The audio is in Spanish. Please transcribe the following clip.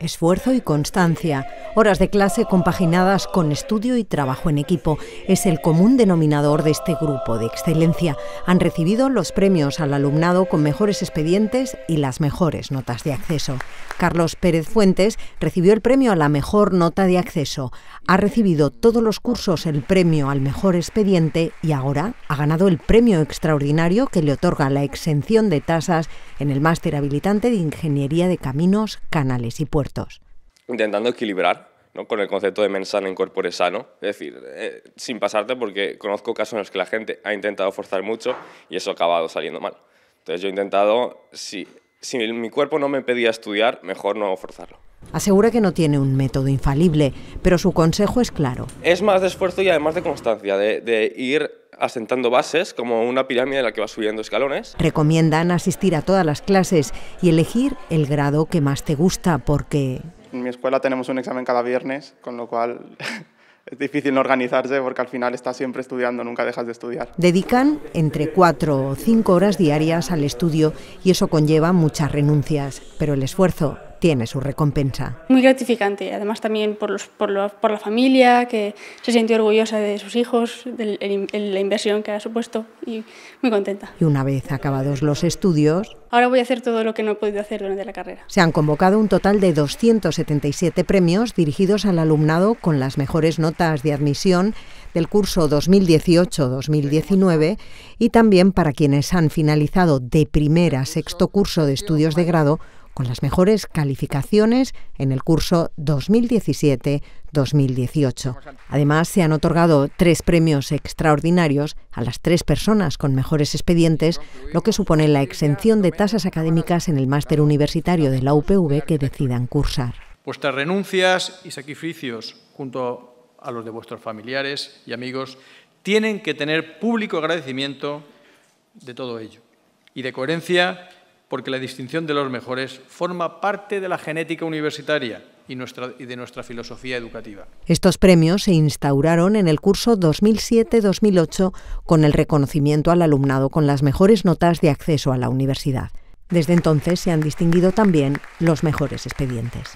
Esfuerzo y constancia, horas de clase compaginadas con estudio y trabajo en equipo, es el común denominador de este grupo de excelencia. Han recibido los premios al alumnado con mejores expedientes y las mejores notas de acceso. Carlos Pérez Fuentes recibió el premio a la mejor nota de acceso. Ha recibido todos los cursos el premio al mejor expediente y ahora ha ganado el premio extraordinario que le otorga la exención de tasas en el máster habilitante de Ingeniería de Caminos, Canales y Puertos. Intentando equilibrar ¿no? con el concepto de mensano en corpore sano, es decir, eh, sin pasarte porque conozco casos en los que la gente ha intentado forzar mucho y eso ha acabado saliendo mal. Entonces yo he intentado, si, si mi cuerpo no me pedía estudiar, mejor no forzarlo. Asegura que no tiene un método infalible, pero su consejo es claro. Es más de esfuerzo y además de constancia, de, de ir asentando bases como una pirámide en la que vas subiendo escalones. Recomiendan asistir a todas las clases y elegir el grado que más te gusta porque... En mi escuela tenemos un examen cada viernes, con lo cual es difícil no organizarse porque al final estás siempre estudiando, nunca dejas de estudiar. Dedican entre cuatro o cinco horas diarias al estudio y eso conlleva muchas renuncias, pero el esfuerzo tiene su recompensa. Muy gratificante, además también por, los, por, por la familia, que se sintió orgullosa de sus hijos, de la inversión que ha supuesto y muy contenta. Y una vez acabados los estudios... Ahora voy a hacer todo lo que no he podido hacer durante la carrera. Se han convocado un total de 277 premios dirigidos al alumnado con las mejores notas de admisión del curso 2018-2019 y también para quienes han finalizado de primera sexto curso de estudios de grado con las mejores calificaciones en el curso 2017-2018. Además, se han otorgado tres premios extraordinarios a las tres personas con mejores expedientes, lo que supone la exención de tasas académicas en el máster universitario de la UPV que decidan cursar. Vuestras renuncias y sacrificios junto a los de vuestros familiares y amigos tienen que tener público agradecimiento de todo ello y de coherencia porque la distinción de los mejores forma parte de la genética universitaria y, y de nuestra filosofía educativa. Estos premios se instauraron en el curso 2007-2008 con el reconocimiento al alumnado con las mejores notas de acceso a la universidad. Desde entonces se han distinguido también los mejores expedientes.